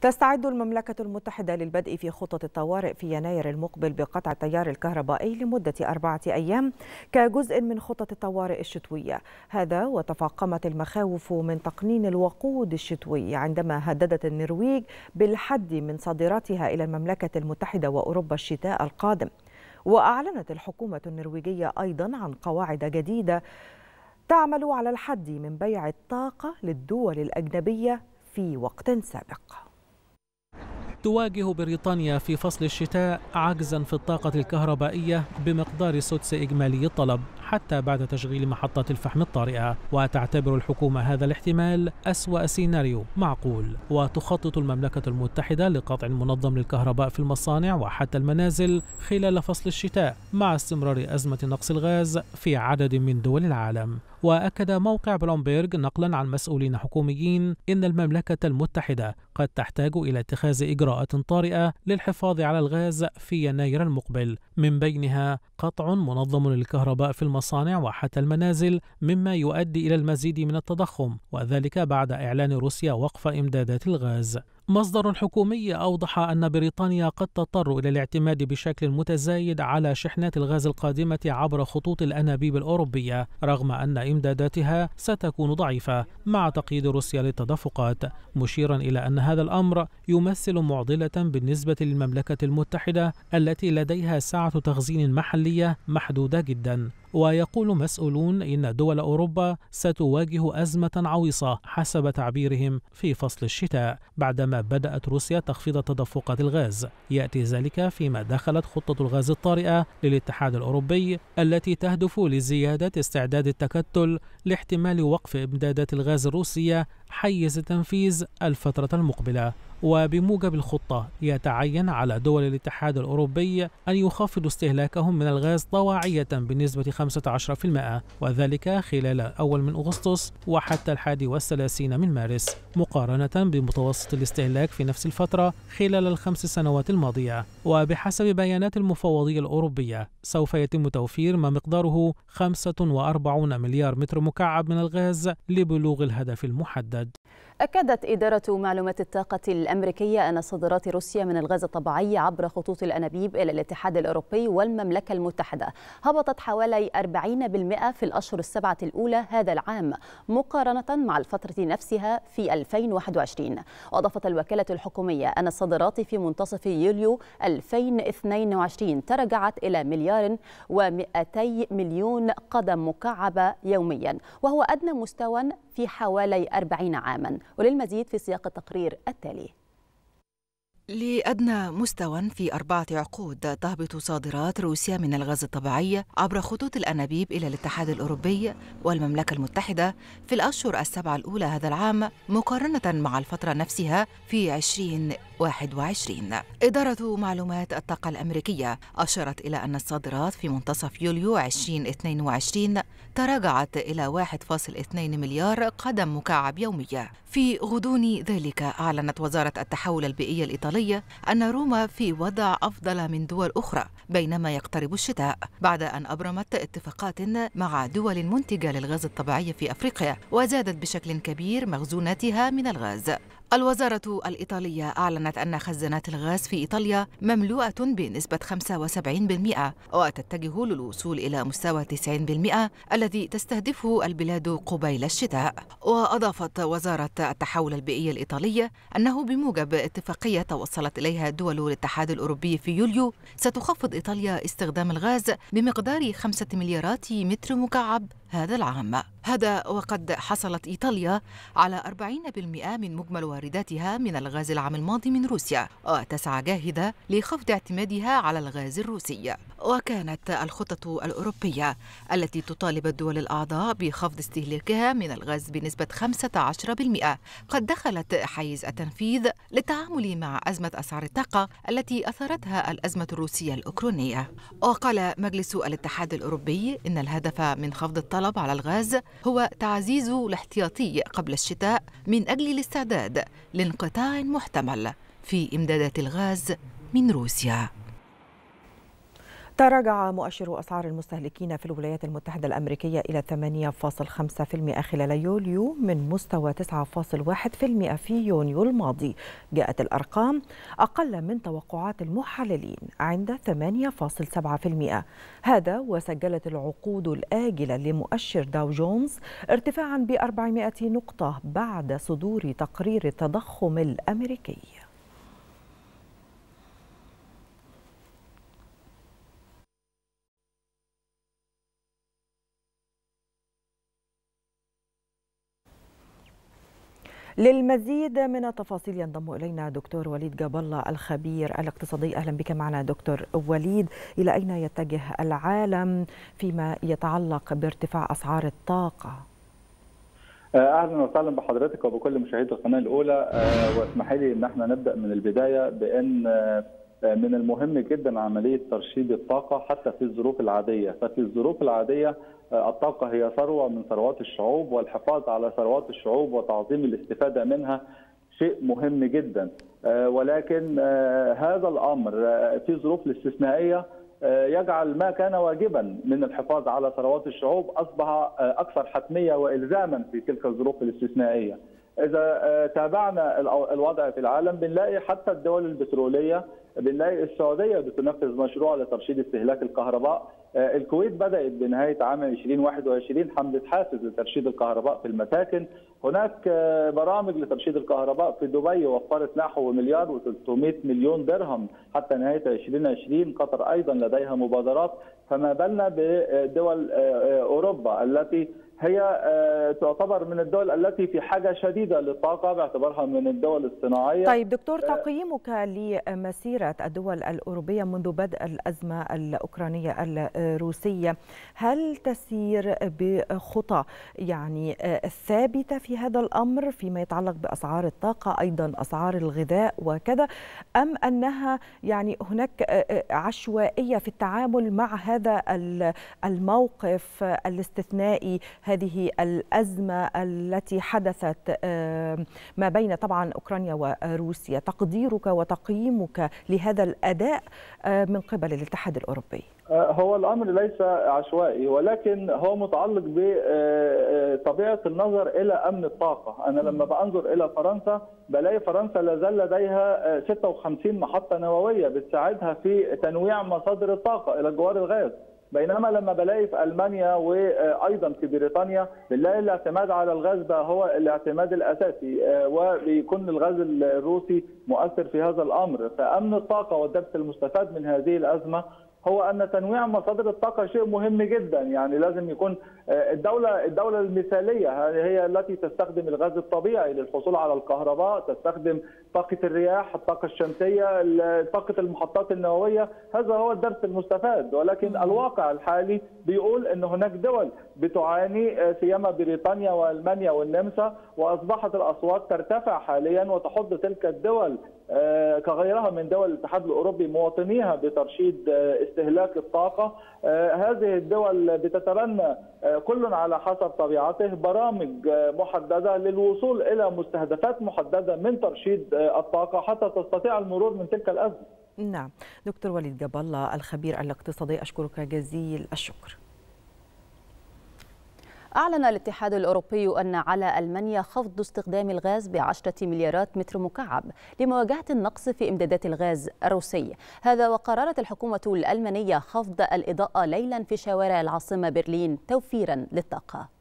تستعد المملكة المتحدة للبدء في خطة الطوارئ في يناير المقبل بقطع التيار الكهربائي لمدة أربعة أيام كجزء من خطة الطوارئ الشتوية هذا وتفاقمت المخاوف من تقنين الوقود الشتوي عندما هددت النرويج بالحد من صادراتها إلى المملكة المتحدة وأوروبا الشتاء القادم وأعلنت الحكومة النرويجية أيضا عن قواعد جديدة تعمل على الحد من بيع الطاقة للدول الأجنبية في وقت سابق تواجه بريطانيا في فصل الشتاء عجزا في الطاقة الكهربائية بمقدار سدس إجمالي الطلب حتى بعد تشغيل محطة الفحم الطارئة وتعتبر الحكومة هذا الاحتمال أسوأ سيناريو معقول وتخطط المملكة المتحدة لقطع منظم للكهرباء في المصانع وحتى المنازل خلال فصل الشتاء مع استمرار أزمة نقص الغاز في عدد من دول العالم وأكد موقع بلومبيرغ نقلا عن مسؤولين حكوميين إن المملكة المتحدة قد تحتاج إلى اتخاذ إجراءات طارئة للحفاظ على الغاز في يناير المقبل من بينها قطع منظم للكهرباء في المصانع المصانع وحتى المنازل مما يؤدي إلى المزيد من التضخم وذلك بعد إعلان روسيا وقف إمدادات الغاز مصدر حكومي أوضح أن بريطانيا قد تضطر إلى الاعتماد بشكل متزايد على شحنات الغاز القادمة عبر خطوط الأنابيب الأوروبية رغم أن إمداداتها ستكون ضعيفة مع تقييد روسيا للتدفقات مشيرا إلى أن هذا الأمر يمثل معضلة بالنسبة للمملكة المتحدة التي لديها سعة تخزين محلية محدودة جدا ويقول مسؤولون إن دول أوروبا ستواجه أزمة عويصة حسب تعبيرهم في فصل الشتاء بعدما بدأت روسيا تخفيض تدفقات الغاز يأتي ذلك فيما دخلت خطة الغاز الطارئة للاتحاد الأوروبي التي تهدف لزيادة استعداد التكتل لاحتمال وقف إمدادات الغاز الروسية حيز التنفيذ الفترة المقبلة وبموجب الخطة يتعين على دول الاتحاد الأوروبي أن يخفضوا استهلاكهم من الغاز طواعية بنسبة 15% وذلك خلال الأول من أغسطس وحتى الحادي والثلاثين من مارس مقارنة بمتوسط الاستهلاك في نفس الفترة خلال الخمس سنوات الماضية وبحسب بيانات المفوضية الأوروبية سوف يتم توفير ما مقداره 45 مليار متر مكعب من الغاز لبلوغ الهدف المحدد أكدت إدارة معلومات الطاقة الأمريكية أن صادرات روسيا من الغاز الطبيعي عبر خطوط الأنابيب إلى الاتحاد الأوروبي والمملكة المتحدة هبطت حوالي 40% في الأشهر السبعة الأولى هذا العام مقارنة مع الفترة نفسها في 2021 وأضافت الوكالة الحكومية أن الصادرات في منتصف يوليو 2022 تراجعت إلى مليار و200 مليون قدم مكعبة يوميا وهو أدنى مستوى في حوالي 40 عاما وللمزيد في سياق التقرير التالي لأدنى مستوى في أربعة عقود تهبط صادرات روسيا من الغاز الطبيعي عبر خطوط الأنابيب إلى الاتحاد الأوروبي والمملكة المتحدة في الأشهر السبعة الأولى هذا العام مقارنة مع الفترة نفسها في 2021 إدارة معلومات الطاقة الأمريكية أشارت إلى أن الصادرات في منتصف يوليو 2022 تراجعت إلى 1.2 مليار قدم مكعب يوميا في غضون ذلك أعلنت وزارة التحول البيئي الإيطالية أن روما في وضع أفضل من دول أخرى بينما يقترب الشتاء بعد أن أبرمت اتفاقات مع دول منتجة للغاز الطبيعي في أفريقيا وزادت بشكل كبير مخزوناتها من الغاز الوزارة الإيطالية أعلنت أن خزانات الغاز في إيطاليا مملوءة بنسبة 75% وتتجه للوصول إلى مستوى 90% الذي تستهدفه البلاد قبيل الشتاء وأضافت وزارة التحول البيئي الإيطالية أنه بموجب اتفاقية توصلت إليها دول الاتحاد الأوروبي في يوليو ستخفض إيطاليا استخدام الغاز بمقدار 5 مليارات متر مكعب هذا العام هذا وقد حصلت إيطاليا على 40% من مجمل وارداتها من الغاز العام الماضي من روسيا وتسعى جاهدة لخفض اعتمادها على الغاز الروسي وكانت الخطط الأوروبية التي تطالب الدول الأعضاء بخفض استهلاكها من الغاز بنسبة 15% قد دخلت حيز التنفيذ للتعامل مع أزمة أسعار الطاقة التي أثرتها الأزمة الروسية الأوكرانية وقال مجلس الاتحاد الأوروبي إن الهدف من خفض الطاقة الطلب على الغاز هو تعزيز الاحتياطي قبل الشتاء من أجل الاستعداد لانقطاع محتمل في إمدادات الغاز من روسيا تراجع مؤشر أسعار المستهلكين في الولايات المتحدة الأمريكية إلى 8.5% خلال يوليو من مستوى 9.1% في يونيو الماضي جاءت الأرقام أقل من توقعات المحللين عند 8.7% هذا وسجلت العقود الآجلة لمؤشر داو جونز ارتفاعا ب 400 نقطة بعد صدور تقرير التضخم الأمريكي للمزيد من التفاصيل ينضم الينا دكتور وليد جاب الله الخبير الاقتصادي اهلا بك معنا دكتور وليد الى اين يتجه العالم فيما يتعلق بارتفاع اسعار الطاقه آه، اهلا وسهلا بحضرتك وبكل مشاهدي القناه الاولى آه، واسمحي لي ان احنا نبدا من البدايه بان آه، من المهم جدا عمليه ترشيد الطاقه حتى في الظروف العاديه، ففي الظروف العاديه آه، الطاقه هي ثروه من ثروات الشعوب والحفاظ على ثروات الشعوب وتعظيم الاستفاده منها شيء مهم جدا آه، ولكن آه، هذا الامر في ظروف الاستثنائيه يجعل ما كان واجبا من الحفاظ على ثروات الشعوب اصبح اكثر حتميه والزاما في تلك الظروف الاستثنائيه. اذا آه، تابعنا الوضع في العالم بنلاقي حتى الدول البتروليه بنلاقي السعوديه بتنفذ مشروع لترشيد استهلاك الكهرباء آه، الكويت بدات بنهايه عام 2021 حمله حافز لترشيد الكهرباء في المساكن هناك آه، برامج لترشيد الكهرباء في دبي وفرت نحو مليار و300 مليون درهم حتى نهايه 2020 قطر ايضا لديها مبادرات فما بالنا بدول اوروبا التي هي آه، تعتبر من الدول التي في حاجة شديدة للطاقة باعتبارها من الدول الصناعية طيب دكتور آه، تقييمك لمسيرة الدول الأوروبية منذ بدء الأزمة الأوكرانية الروسية هل تسير بخطى يعني آه، ثابتة في هذا الأمر فيما يتعلق بأسعار الطاقة أيضا أسعار الغذاء وكذا أم أنها يعني هناك عشوائية في التعامل مع هذا الموقف الاستثنائي هذه الأزمة التي حدثت آه، ما بين طبعا أوكرانيا وروسيا تقديرك وتقييمك لهذا الأداء آه، من قبل الاتحاد الأوروبي آه، هو الأمر ليس عشوائي ولكن هو متعلق بطبيعة النظر إلى أمن الطاقة أنا لما بنظر إلى فرنسا بلاقي فرنسا لازال لديها 56 محطة نووية بتساعدها في تنويع مصادر الطاقة إلى جوار الغاز بينما لما بلاقي في المانيا وايضا في بريطانيا بنلاقي الاعتماد على الغاز بقى هو الاعتماد الاساسي آه، وبيكون الغاز الروسي مؤثر في هذا الامر فامن الطاقه والدبس المستفاد من هذه الازمه هو ان تنويع مصادر الطاقه شيء مهم جدا يعني لازم يكون آه، الدوله الدوله المثاليه هي التي تستخدم الغاز الطبيعي للحصول على الكهرباء تستخدم طاقه الرياح الطاقه الشمسيه طاقه المحطات النوويه هذا هو الدرس المستفاد ولكن الواقع الحالي بيقول ان هناك دول بتعاني آه، سيما بريطانيا والمانيا والنمسا واصبحت الاسواق ترتفع حاليا وتحض تلك الدول آه، كغيرها من دول الاتحاد الاوروبي مواطنيها بترشيد آه، استهلاك الطاقه هذه الدول بتتبنى كل على حسب طبيعته برامج محدده للوصول الى مستهدفات محدده من ترشيد الطاقه حتى تستطيع المرور من تلك الازمه نعم دكتور وليد جاب الله الخبير الاقتصادي اشكرك جزيل الشكر أعلن الاتحاد الأوروبي أن على ألمانيا خفض استخدام الغاز بعشرة مليارات متر مكعب لمواجهة النقص في إمدادات الغاز الروسي هذا وقررت الحكومة الألمانية خفض الإضاءة ليلا في شوارع العاصمة برلين توفيرا للطاقة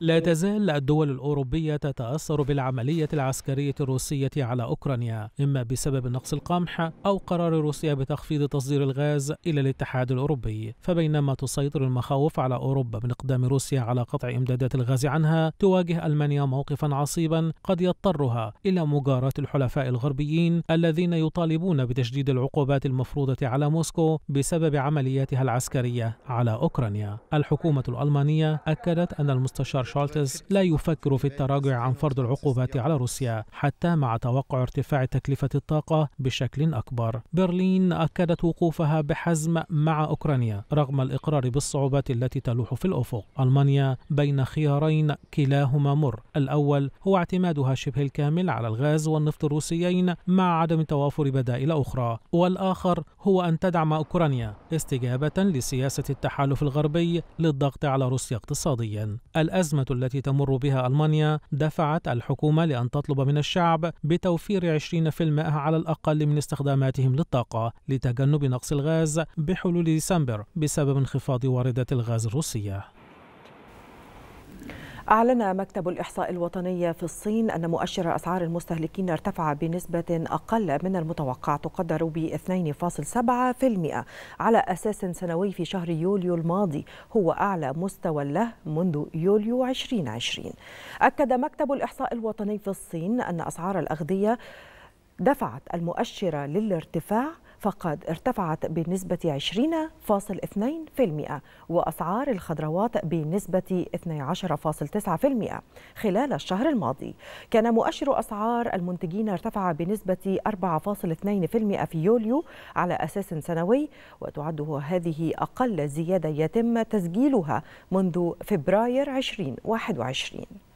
لا تزال الدول الأوروبية تتأثر بالعملية العسكرية الروسية على أوكرانيا إما بسبب نقص القمح أو قرار روسيا بتخفيض تصدير الغاز إلى الاتحاد الأوروبي فبينما تسيطر المخاوف على أوروبا من إقدام روسيا على قطع إمدادات الغاز عنها تواجه ألمانيا موقفا عصيبا قد يضطرها إلى مجاراة الحلفاء الغربيين الذين يطالبون بتشديد العقوبات المفروضة على موسكو بسبب عملياتها العسكرية على أوكرانيا الحكومة الألمانية أكدت أن المستشار شالتز لا يفكر في التراجع عن فرض العقوبات على روسيا حتى مع توقع ارتفاع تكلفة الطاقة بشكل أكبر برلين أكدت وقوفها بحزم مع أوكرانيا رغم الإقرار بالصعوبات التي تلوح في الأفق ألمانيا بين خيارين كلاهما مر الأول هو اعتمادها شبه الكامل على الغاز والنفط الروسيين مع عدم توافر بدائل أخرى والآخر هو أن تدعم أوكرانيا استجابة لسياسة التحالف الغربي للضغط على روسيا اقتصاديا الأزمة الأزمة التي تمر بها ألمانيا دفعت الحكومة لأن تطلب من الشعب بتوفير 20% على الأقل من استخداماتهم للطاقة لتجنب نقص الغاز بحلول ديسمبر بسبب انخفاض واردات الغاز الروسية أعلن مكتب الإحصاء الوطني في الصين أن مؤشر أسعار المستهلكين ارتفع بنسبة أقل من المتوقع تقدر ب 2.7% على أساس سنوي في شهر يوليو الماضي هو أعلى مستوى له منذ يوليو 2020 أكد مكتب الإحصاء الوطني في الصين أن أسعار الأغذية دفعت المؤشر للارتفاع فقد ارتفعت بنسبة 20.2% وأسعار الخضروات بنسبة 12.9% خلال الشهر الماضي كان مؤشر أسعار المنتجين ارتفع بنسبة 4.2% في يوليو على أساس سنوي وتعد هذه أقل زيادة يتم تسجيلها منذ فبراير 2021